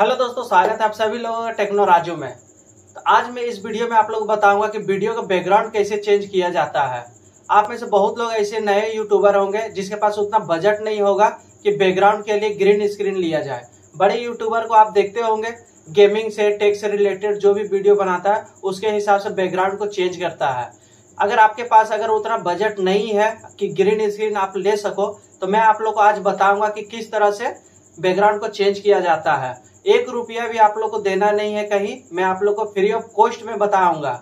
hello दोस्तों स्वागत है आप सभी लोगों का टेक्नो राजू में तो आज मैं इस वीडियो में आप लोग बताऊंगा कि वीडियो का बैकग्राउंड कैसे चेंज किया जाता है आप में से बहुत लोग ऐसे नए यूट्यूबर होंगे जिसके पास उतना बजट नहीं होगा कि बैकग्राउंड के लिए ग्रीन स्क्रीन लिया जाए बड़े यूट्यूबर को आप देखते होंगे गेमिंग से टेक से रिलेटेड जो भी वीडियो बनाता है उसके हिसाब से बैकग्राउंड को चेंज करता है अगर आपके पास अगर उतना बजट नहीं है कि ग्रीन स्क्रीन आप ले सको तो मैं आप लोग को आज बताऊंगा कि किस तरह से बैकग्राउंड को चेंज किया जाता है एक रुपया भी आप लोग को देना नहीं है कहीं मैं आप लोग को फ्री ऑफ कॉस्ट में बताऊंगा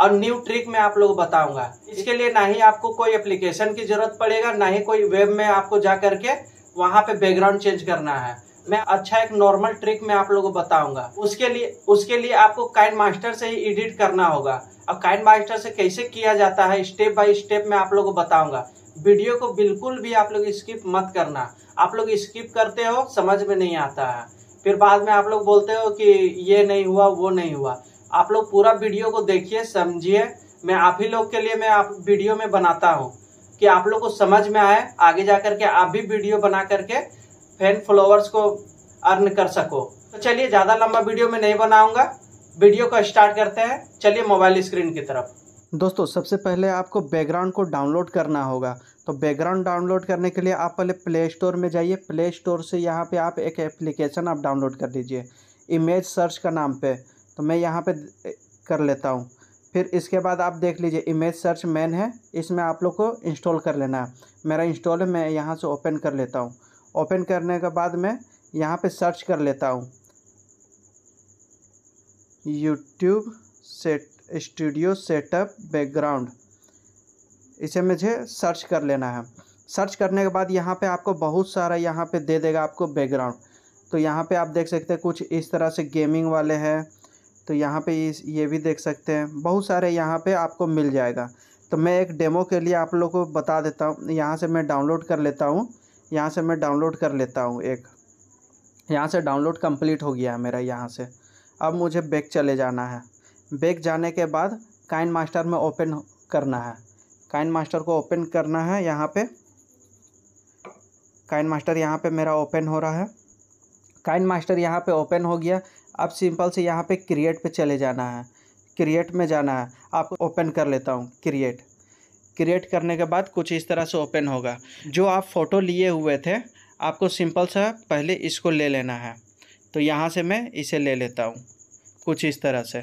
और न्यू ट्रिक में आप लोग बताऊंगा इसके लिए ना ही आपको कोई एप्लीकेशन की जरूरत पड़ेगा ना ही कोई वेब में आपको जा करके वहां पे बैकग्राउंड चेंज करना है मैं अच्छा एक नॉर्मल ट्रिक में आप लोगों को बताऊंगा उसके लिए उसके लिए आपको काइन मास्टर से ही एडिट करना होगा और काइन मास्टर से कैसे किया जाता है स्टेप बाय स्टेप मैं आप लोगों को बताऊंगा वीडियो को बिल्कुल भी आप लोग स्किप मत करना आप लोग स्किप करते हो समझ में नहीं आता है फिर बाद में आप लोग बोलते हो कि ये नहीं हुआ वो नहीं हुआ आप लोग पूरा वीडियो को देखिए समझिए मैं आप ही लोग के लिए मैं आप वीडियो में बनाता हूँ कि आप लोग को समझ में आए आगे जा करके आप भी वीडियो बना करके फैन फॉलोअर्स को अर्न कर सको तो चलिए ज़्यादा लंबा वीडियो में नहीं बनाऊंगा वीडियो को स्टार्ट करते हैं चलिए मोबाइल स्क्रीन की तरफ दोस्तों सबसे पहले आपको बैकग्राउंड को डाउनलोड करना होगा तो बैकग्राउंड डाउनलोड करने के लिए आप पहले प्ले स्टोर में जाइए प्ले स्टोर से यहाँ पे आप एक एप्लीकेशन आप डाउनलोड कर लीजिए इमेज सर्च का नाम पे तो मैं यहाँ पे कर लेता हूँ फिर इसके बाद आप देख लीजिए इमेज सर्च मैन है इसमें आप लोग को इंस्टॉल कर लेना है मेरा इंस्टॉल है मैं यहाँ से ओपन कर लेता हूँ ओपन करने के बाद मैं यहाँ पर सर्च कर लेता हूँ YouTube set studio setup background इसे मुझे सर्च कर लेना है सर्च करने के बाद यहाँ पे आपको बहुत सारा यहाँ पे दे देगा आपको बैकग्राउंड तो यहाँ पे आप देख सकते हैं कुछ इस तरह से गेमिंग वाले हैं तो यहाँ पे इस ये भी देख सकते हैं बहुत सारे यहाँ पे आपको मिल जाएगा तो मैं एक डेमो के लिए आप लोग को बता देता हूँ यहाँ से मैं डाउनलोड कर लेता हूँ यहाँ से मैं डाउनलोड कर लेता हूँ एक यहाँ से डाउनलोड कम्प्लीट हो गया है मेरा यहाँ से अब मुझे बैक चले जाना है बैक जाने के बाद काइन मास्टर में ओपन करना है काइन मास्टर को ओपन करना है यहाँ पे काइन मास्टर यहाँ पे मेरा ओपन हो रहा है काइन मास्टर यहाँ पे ओपन हो गया अब सिंपल से यहाँ पे क्रिएट पे चले जाना है क्रिएट में जाना है आपको ओपन कर लेता हूँ क्रिएट क्रिएट करने के बाद कुछ इस तरह से ओपन होगा जो आप फ़ोटो लिए हुए थे आपको सिंपल सा पहले इसको ले लेना है तो यहाँ से मैं इसे ले लेता हूँ कुछ इस तरह से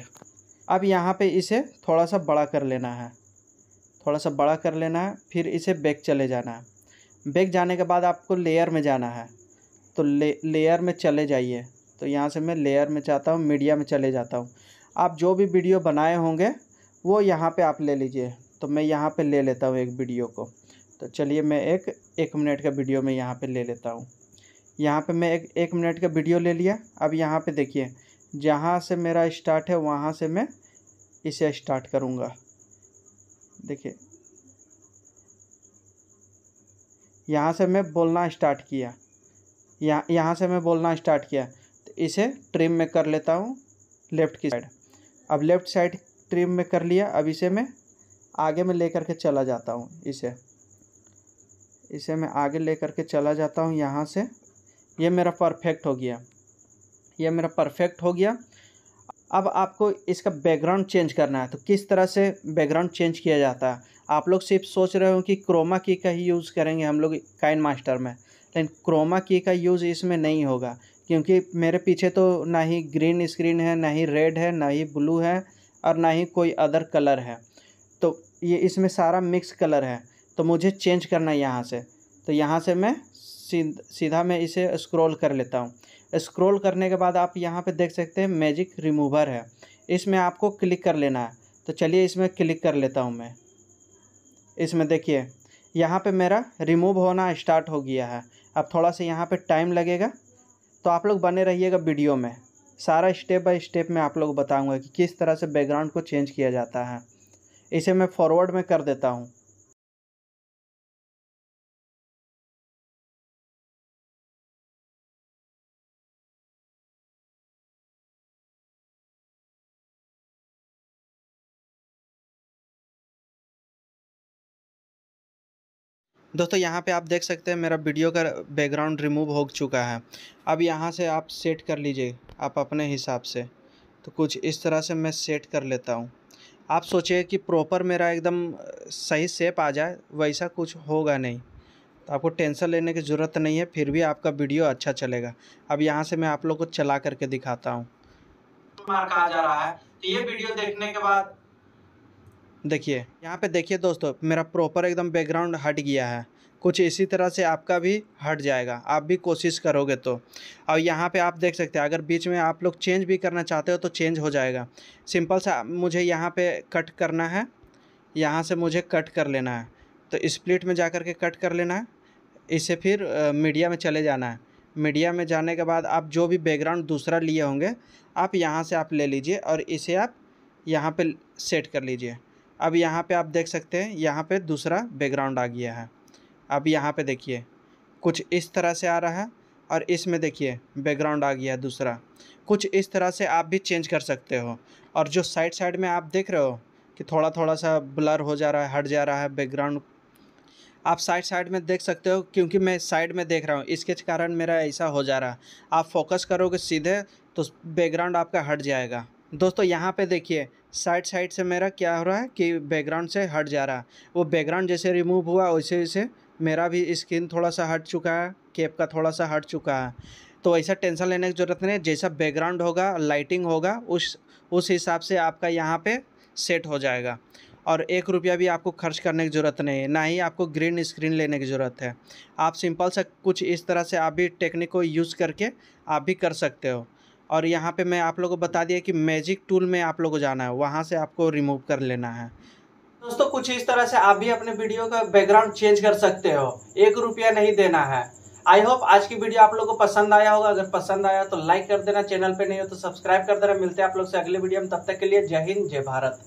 अब यहाँ पे इसे थोड़ा सा बड़ा कर लेना है थोड़ा सा बड़ा कर लेना है फिर इसे बैक चले जाना है बैक जाने के बाद आपको लेयर में जाना है तो ले लेयर में चले जाइए तो यहाँ से मैं लेयर में जाता हूँ मीडिया में चले जाता हूँ आप जो भी वीडियो बनाए होंगे वो यहाँ पे आप ले लीजिए तो मैं यहाँ पे ले लेता हूँ एक वीडियो को तो चलिए मैं एक एक मिनट का वीडियो मैं यहाँ पे ले लेता हूँ यहाँ पे मैं एक एक मिनट का वीडियो ले लिया अब यहाँ पे देखिए जहाँ से मेरा स्टार्ट है वहाँ से मैं इसे स्टार्ट करूँगा देखिए यहाँ से मैं बोलना स्टार्ट किया यहाँ यहाँ से मैं बोलना स्टार्ट किया तो इसे ट्रिम में कर लेता हूँ लेफ़्ट की साइड अब लेफ़्ट साइड ट्रिम में कर लिया अब इसे मैं आगे में ले के चला जाता हूँ इसे इसे मैं आगे लेकर के चला जाता हूँ यहाँ से ये मेरा परफेक्ट हो गया ये मेरा परफेक्ट हो गया अब आपको इसका बैकग्राउंड चेंज करना है तो किस तरह से बैकग्राउंड चेंज किया जाता है आप लोग सिर्फ सोच रहे हो कि क्रोमा की का ही यूज़ करेंगे हम लोग काइन मास्टर में लेकिन क्रोमा की का यूज़ इसमें नहीं होगा क्योंकि मेरे पीछे तो ना ही ग्रीन स्क्रीन है ना ही रेड है ना ही ब्लू है और ना ही कोई अदर कलर है तो ये इसमें सारा मिक्स कलर है तो मुझे चेंज करना है यहाँ से तो यहाँ से मैं सीधा मैं इसे स्क्रॉल कर लेता हूँ स्क्रॉल करने के बाद आप यहाँ पे देख सकते हैं मैजिक रिमूवर है इसमें आपको क्लिक कर लेना है तो चलिए इसमें क्लिक कर लेता हूँ मैं इसमें देखिए यहाँ पे मेरा रिमूव होना स्टार्ट हो गया है अब थोड़ा सा यहाँ पे टाइम लगेगा तो आप लोग बने रहिएगा वीडियो में सारा स्टेप बाई स्टेप मैं आप लोग बताऊँगा कि किस तरह से बैकग्राउंड को चेंज किया जाता है इसे मैं फॉरवर्ड में कर देता हूँ दोस्तों यहाँ पे आप देख सकते हैं मेरा वीडियो का बैकग्राउंड रिमूव हो चुका है अब यहाँ से आप सेट कर लीजिए आप अपने हिसाब से तो कुछ इस तरह से मैं सेट कर लेता हूँ आप सोचिए कि प्रॉपर मेरा एकदम सही सेप आ जाए वैसा कुछ होगा नहीं तो आपको टेंशन लेने की ज़रूरत नहीं है फिर भी आपका वीडियो अच्छा चलेगा अब यहाँ से मैं आप लोग को चला करके दिखाता हूँ मार्क आ जा रहा है तो ये वीडियो देखने के बाद देखिए यहाँ पे देखिए दोस्तों मेरा प्रॉपर एकदम बैकग्राउंड हट गया है कुछ इसी तरह से आपका भी हट जाएगा आप भी कोशिश करोगे तो और यहाँ पे आप देख सकते हैं अगर बीच में आप लोग चेंज भी करना चाहते हो तो चेंज हो जाएगा सिंपल सा मुझे यहाँ पे कट करना है यहाँ से मुझे कट कर लेना है तो स्प्लिट में जा कर के कट कर लेना है इसे फिर मीडिया में चले जाना है मीडिया में जाने के बाद आप जो भी बैकग्राउंड दूसरा लिए होंगे आप यहाँ से आप ले लीजिए और इसे आप यहाँ पर सेट कर लीजिए अब यहाँ पे आप देख सकते हैं यहाँ पे दूसरा बैकग्राउंड आ गया है अब यहाँ पे देखिए कुछ इस तरह से आ रहा है और इसमें देखिए बैकग्राउंड आ गया है दूसरा कुछ इस तरह से आप भी चेंज कर सकते हो और जो साइड साइड में आप देख रहे हो कि थोड़ा थोड़ा सा ब्लर हो जा रहा है हट जा रहा है बैकग्राउंड आप साइड साइड में देख सकते हो क्योंकि मैं साइड में देख रहा हूँ इसके कारण मेरा ऐसा हो जा रहा है आप फोकस करोगे सीधे तो बैकग्राउंड आपका हट जाएगा दोस्तों यहाँ पे देखिए साइड साइड से मेरा क्या हो रहा है कि बैकग्राउंड से हट जा रहा है वो बैकग्राउंड जैसे रिमूव हुआ वैसे वैसे मेरा भी स्किन थोड़ा सा हट चुका है केप का थोड़ा सा हट चुका है तो ऐसा टेंशन लेने की ज़रूरत नहीं जैसा बैकग्राउंड होगा लाइटिंग होगा उस उस हिसाब से आपका यहाँ पर सेट हो जाएगा और एक रुपया भी आपको खर्च करने की ज़रूरत नहीं है ना ही आपको ग्रीन स्क्रीन लेने की ज़रूरत है आप सिंपल सा कुछ इस तरह से आप भी टेक्निक को यूज़ करके आप भी कर सकते हो और यहाँ पे मैं आप लोगों को बता दिया कि मैजिक टूल में आप लोगों को जाना है वहाँ से आपको रिमूव कर लेना है दोस्तों कुछ इस तरह से आप भी अपने वीडियो का बैकग्राउंड चेंज कर सकते हो एक रुपया नहीं देना है आई होप आज की वीडियो आप लोगों को पसंद आया होगा अगर पसंद आया तो लाइक कर देना चैनल पे नहीं हो तो सब्सक्राइब कर देना मिलते हैं आप लोग से अगले वीडियो में तब तक के लिए जय हिंद जय भारत